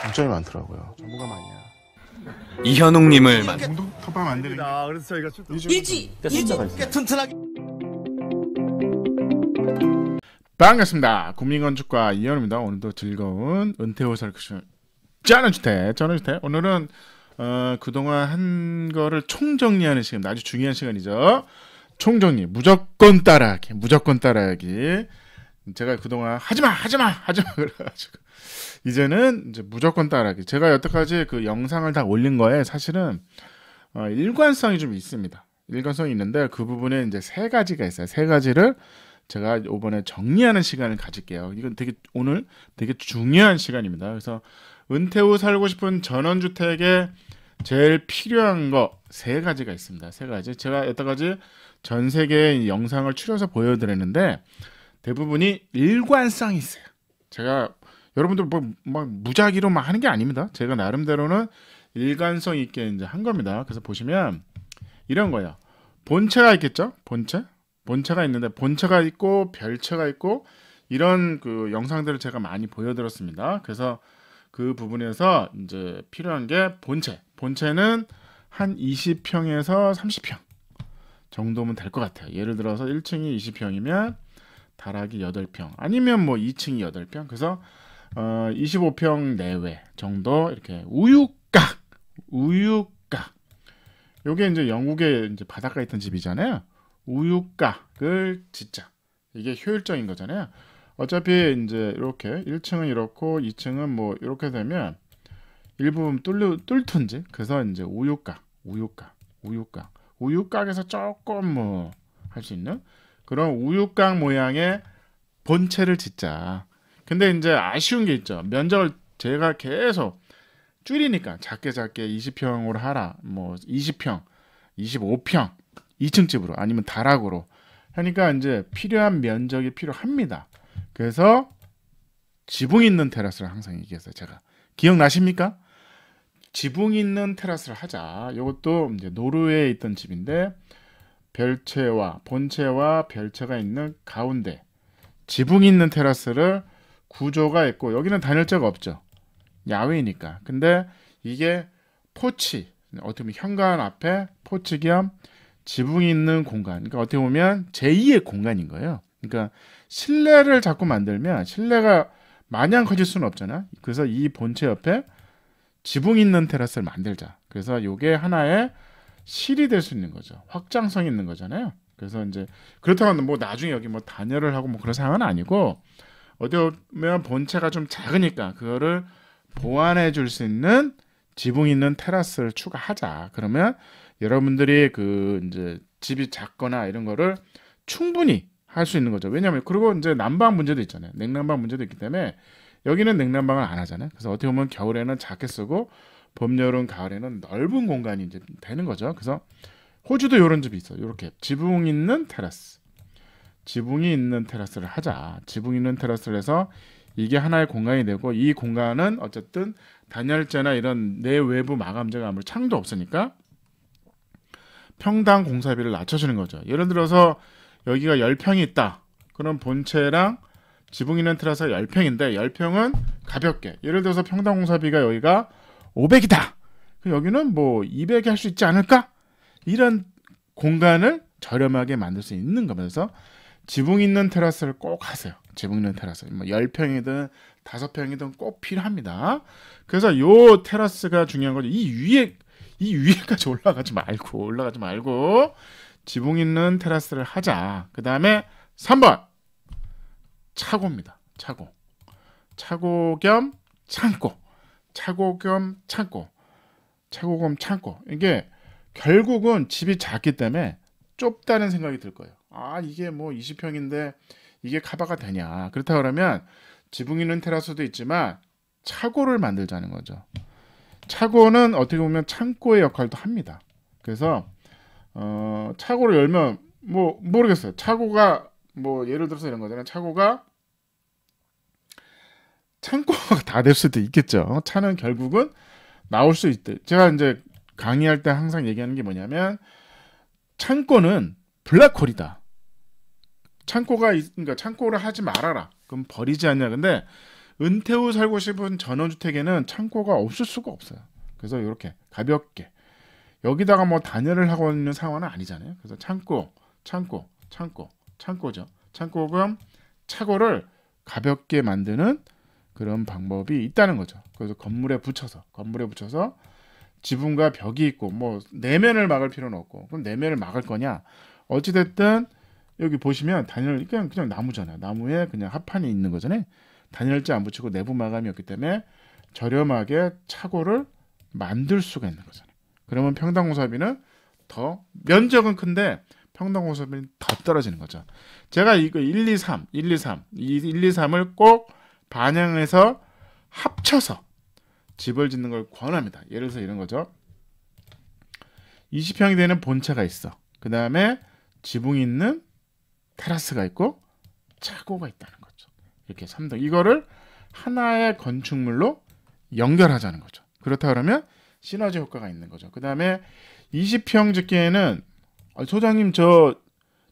장점이 많더라고요. 정보가 많냐. 이현웅님을 만. 토방 안 되는. 아 그래서 저희가 일지 일지 튼튼하게. 반갑습니다. 국민건축과 이현우입니다. 오늘도 즐거운 은퇴후 설크쇼 짜는주택 짜는주택 오늘은 어, 그동안 한 거를 총정리하는 시간 아주 중요한 시간이죠. 총정리 무조건 따라하기 무조건 따라하기 제가 그동안 하지마 하지마 하지마 그래가지고 이제는 이제 무조건 따라하기. 제가 여태까지 그 영상을 다 올린 거에 사실은 어, 일관성이 좀 있습니다. 일관성이 있는데 그 부분에 이제 세 가지가 있어요. 세 가지를 제가 이번에 정리하는 시간을 가질게요. 이건 되게 오늘 되게 중요한 시간입니다. 그래서 은퇴 후 살고 싶은 전원주택에 제일 필요한 거 세 가지가 있습니다. 세 가지. 제가 여태까지 전 세계의 영상을 추려서 보여드렸는데 대부분이 일관성이 있어요. 제가 여러분들 뭐막 뭐 무작위로 막 하는 게 아닙니다. 제가 나름대로는 일관성 있게 이제 한 겁니다. 그래서 보시면 이런 거예요. 본체가 있겠죠? 본체? 본체가 있는데 본체가 있고 별체가 있고 이런 그 영상들을 제가 많이 보여드렸습니다. 그래서 그 부분에서 이제 필요한 게 본체. 본체는 한 20평에서 30평 정도면 될 것 같아요. 예를 들어서 1층이 20평이면 다락이 8평 아니면 뭐 2층이 8평 그래서 어, 25평 내외 정도 이렇게 우유각 우유각 요게 이제 영국의 이제 바닷가에 있던 집이잖아요. 우유각을 짓자. 이게 효율적인 거잖아요. 어차피 이제 이렇게 1층은 이렇고 2층은 뭐 이렇게 되면 일부분 뚫려 뚫든지 그래서 이제 우유각 우유각 우유각 우유각에서 조금 뭐 할 수 있는 그런 우유각 모양의 본체를 짓자. 근데 이제 아쉬운 게 있죠. 면적을 제가 계속 줄이니까 작게 작게 20평으로 하라. 뭐 20평, 25평, 2층 집으로 아니면 다락으로 하니까 이제 필요한 면적이 필요합니다. 그래서 지붕 있는 테라스를 항상 얘기했어요. 제가 기억나십니까? 지붕 있는 테라스를 하자. 이것도 이제 노르웨이에 있던 집인데 별채와 본체와 별채가 있는 가운데 지붕 있는 테라스를 구조가 있고 여기는 단열재가 없죠. 야외니까. 이 근데 이게 포치 어떻게 보면 현관 앞에 포치 겸 지붕이 있는 공간. 그러니까 어떻게 보면 제2의 공간인 거예요. 그러니까 실내를 자꾸 만들면 실내가 마냥 커질 수는 없잖아. 그래서 이 본체 옆에 지붕 있는 테라스를 만들자. 그래서 이게 하나의 실이 될 수 있는 거죠. 확장성 있는 거잖아요. 그래서 이제 그렇다고 뭐 나중에 여기 뭐 단열을 하고 뭐 그런 상황은 아니고 어디 보면 본체가 좀 작으니까 그거를 보완해 줄 수 있는 지붕 있는 테라스를 추가하자. 그러면 여러분들이 그 이제 집이 작거나 이런 거를 충분히 할 수 있는 거죠. 왜냐하면 그리고 이제 난방 문제도 있잖아요. 냉난방 문제도 있기 때문에 여기는 냉난방을 안 하잖아요. 그래서 어떻게 보면 겨울에는 작게 쓰고 봄, 여름, 가을에는 넓은 공간이 이제 되는 거죠. 그래서 호주도 이런 집이 있어. 이렇게 지붕 있는 테라스. 지붕이 있는 테라스를 하자. 지붕 있는 테라스를 해서 이게 하나의 공간이 되고 이 공간은 어쨌든 단열재나 이런 내외부 마감재가 아무리 창도 없으니까 평당 공사비를 낮춰주는 거죠. 예를 들어서 여기가 10평이 있다. 그럼 본체랑 지붕 있는 테라스가 10평인데 10평은 가볍게 예를 들어서 평당 공사비가 여기가 500이다. 여기는 뭐 200에 할 수 있지 않을까? 이런 공간을 저렴하게 만들 수 있는 거면서 지붕 있는 테라스를 꼭 하세요. 지붕 있는 테라스. 뭐 10평이든 5평이든 꼭 필요합니다. 그래서 요 테라스가 중요한 거죠. 이 위에 이 위에까지 올라가지 말고 올라가지 말고 지붕 있는 테라스를 하자. 그다음에 3번. 차고입니다. 차고. 차고 겸 창고. 차고 겸 창고. 차고 겸 창고. 이게 결국은 집이 작기 때문에 좁다는 생각이 들 거예요. 아 이게 뭐 20평인데 이게 커버가 되냐 그렇다 그러면 지붕 있는 테라스도 있지만 차고를 만들자는 거죠 차고는 어떻게 보면 창고의 역할도 합니다 그래서 어, 차고를 열면 뭐 모르겠어요 차고가 뭐 예를 들어서 이런 거잖아요 차고가 창고가 다 될 수도 있겠죠 차는 결국은 나올 수 있대 제가 이제 강의할 때 항상 얘기하는 게 뭐냐면 창고는 블랙홀이다 창고가 그러니까 창고를 하지 말아라. 그럼 버리지 않냐. 근데 은퇴 후 살고 싶은 전원주택에는 창고가 없을 수가 없어요. 그래서 이렇게 가볍게 여기다가 뭐 단열을 하고 있는 상황은 아니잖아요. 그래서 창고, 창고, 창고, 창고죠. 창고금 차고를 가볍게 만드는 그런 방법이 있다는 거죠. 그래서 건물에 붙여서 건물에 붙여서 지붕과 벽이 있고 뭐 내면을 막을 필요는 없고 그럼 내면을 막을 거냐 어찌됐든 여기 보시면 단열 그냥 그냥 나무잖아요. 나무에 그냥 합판이 있는 거잖아요. 단열재 안 붙이고 내부 마감이었기 때문에 저렴하게 차고를 만들 수가 있는 거잖아요. 그러면 평당 공사비는 더 면적은 큰데 평당 공사비는 더 떨어지는 거죠. 제가 이거 1, 2, 3, 1, 2, 3, 1, 2, 3을 꼭 반영해서 합쳐서 집을 짓는 걸 권합니다. 예를 들어서 이런 거죠. 20평이 되는 본체가 있어. 그 다음에 지붕이 있는 테라스가 있고 차고가 있다는 거죠. 이렇게 3등 이거를 하나의 건축물로 연결하자는 거죠. 그렇다 그러면 시너지 효과가 있는 거죠. 그 다음에 20평 짓기에는 아, 소장님 저저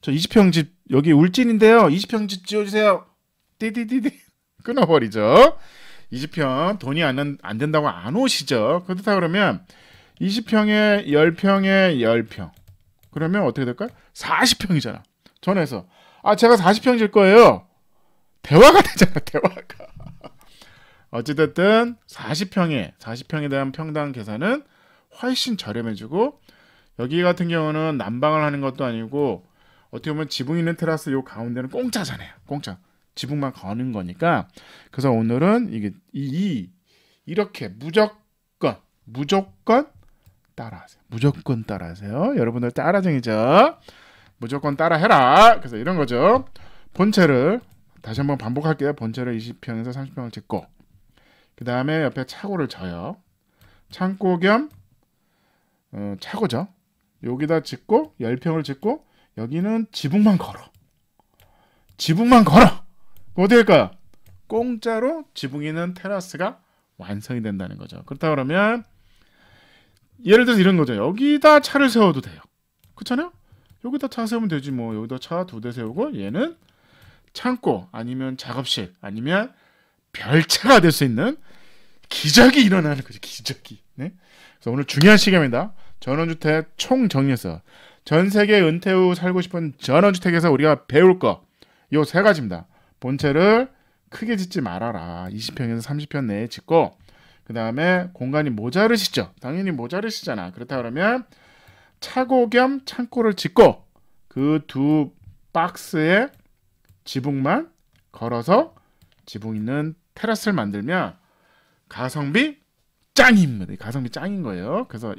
20평 집 여기 울진인데요. 20평 집 지어주세요. 띠디디디 끊어버리죠. 20평 돈이 안, 안 된다고 안 오시죠. 그렇다 그러면 20평에 10평에 10평 그러면 어떻게 될까요? 40평이잖아. 전에서 아, 제가 40평 질 거예요. 대화가 되잖아, 대화가. 어찌됐든 40평에, 40평에 대한 평당 계산은 훨씬 저렴해지고, 여기 같은 경우는 난방을 하는 것도 아니고, 어떻게 보면 지붕 있는 테라스 요 가운데는 공짜잖아요. 공짜. 지붕만 거는 거니까. 그래서 오늘은 이게, 이, 이 이렇게 무조건, 무조건 따라하세요. 무조건 따라하세요. 여러분들 따라쟁이죠. 무조건 따라해라. 그래서 이런 거죠. 본체를 다시 한번 반복할게요. 본체를 20평에서 30평을 짓고 그 다음에 옆에 차고를 쳐요 창고 겸 어, 차고죠. 여기다 짓고 10평을 짓고 여기는 지붕만 걸어. 지붕만 걸어. 어디일까요? 공짜로 지붕 있는 테라스가 완성이 된다는 거죠. 그렇다 그러면 예를 들어서 이런 거죠. 여기다 차를 세워도 돼요. 그렇잖아요? 여기다 차 세우면 되지 뭐 여기다 차 두 대 세우고 얘는 창고 아니면 작업실 아니면 별차가 될 수 있는 기적이 일어나는 거죠 기적이 네? 그래서 오늘 중요한 시간입니다 전원주택 총 정리해서 전 세계 은퇴 후 살고 싶은 전원주택에서 우리가 배울 거요 세 가지입니다 본체를 크게 짓지 말아라 20평에서 30평 내에 짓고 그 다음에 공간이 모자르시죠 당연히 모자르시잖아 그렇다 그러면 차고 겸 창고를 짓고 그 두 박스에 지붕만 걸어서 지붕 있는 테라스를 만들면 가성비 짱입니다. 네, 가성비 짱인 거예요. 그래서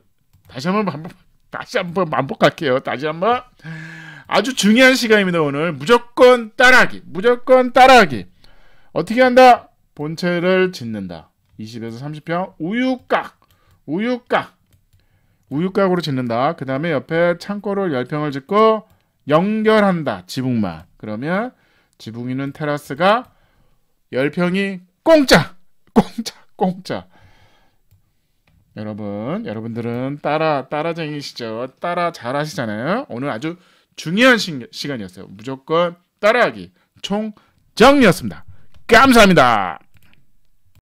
다시 한번 반복, 다시 한번 반복할게요. 다시 한번 아주 중요한 시간입니다. 오늘 무조건 따라하기, 무조건 따라하기. 어떻게 한다? 본체를 짓는다. 20에서 30평 우유깍, 우유깍. 우유가구로 짓는다. 그 다음에 옆에 창고를 열평을 짓고 연결한다. 지붕만. 그러면 지붕 있는 테라스가 열평이 공짜! 공짜! 공짜! 여러분, 여러분들은 따라, 따라쟁이시죠? 따라 잘하시잖아요? 오늘 아주 중요한 시, 시간이었어요. 무조건 따라하기. 총정리였습니다. 감사합니다.